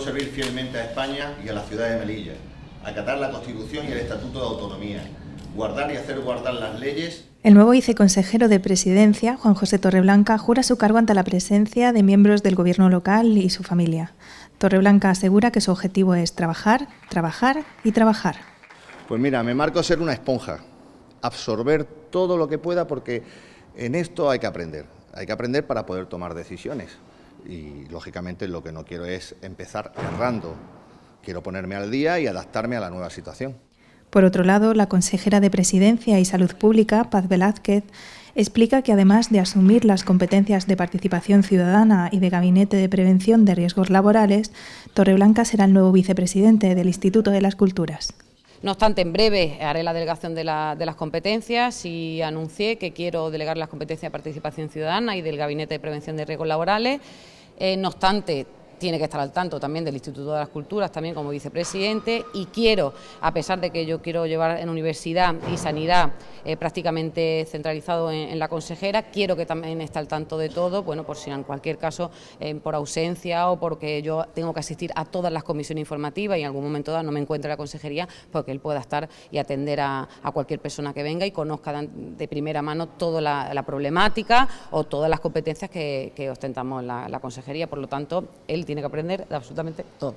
servir fielmente a España y a la ciudad de Melilla, acatar la Constitución y el Estatuto de Autonomía, guardar y hacer guardar las leyes. El nuevo viceconsejero de Presidencia, Juan José Torreblanca, jura su cargo ante la presencia de miembros del Gobierno local y su familia. Torreblanca asegura que su objetivo es trabajar, trabajar y trabajar. Pues mira, me marco ser una esponja, absorber todo lo que pueda porque en esto hay que aprender, hay que aprender para poder tomar decisiones y lógicamente lo que no quiero es empezar errando. Quiero ponerme al día y adaptarme a la nueva situación. Por otro lado, la consejera de Presidencia y Salud Pública, Paz Velázquez, explica que además de asumir las competencias de participación ciudadana y de gabinete de prevención de riesgos laborales, Torreblanca será el nuevo vicepresidente del Instituto de las Culturas. No obstante, en breve haré la delegación de, las competencias y anuncié que quiero delegar las competencias de participación ciudadana y del Gabinete de Prevención de Riesgos Laborales. Eh, no obstante, tiene que estar al tanto también del Instituto de las Culturas, también como vicepresidente, y quiero, a pesar de que yo quiero llevar en universidad y sanidad eh, prácticamente centralizado en, la consejera, quiero que también esté al tanto de todo, bueno, por si en cualquier caso, eh, por ausencia o porque yo tengo que asistir a todas las comisiones informativas y en algún momento no me encuentre la consejería, porque pues él pueda estar y atender a, cualquier persona que venga y conozca de primera mano toda la, problemática o todas las competencias que, ostentamos la, la consejería. Por lo tanto, él tiene tiene que aprender absolutamente todo.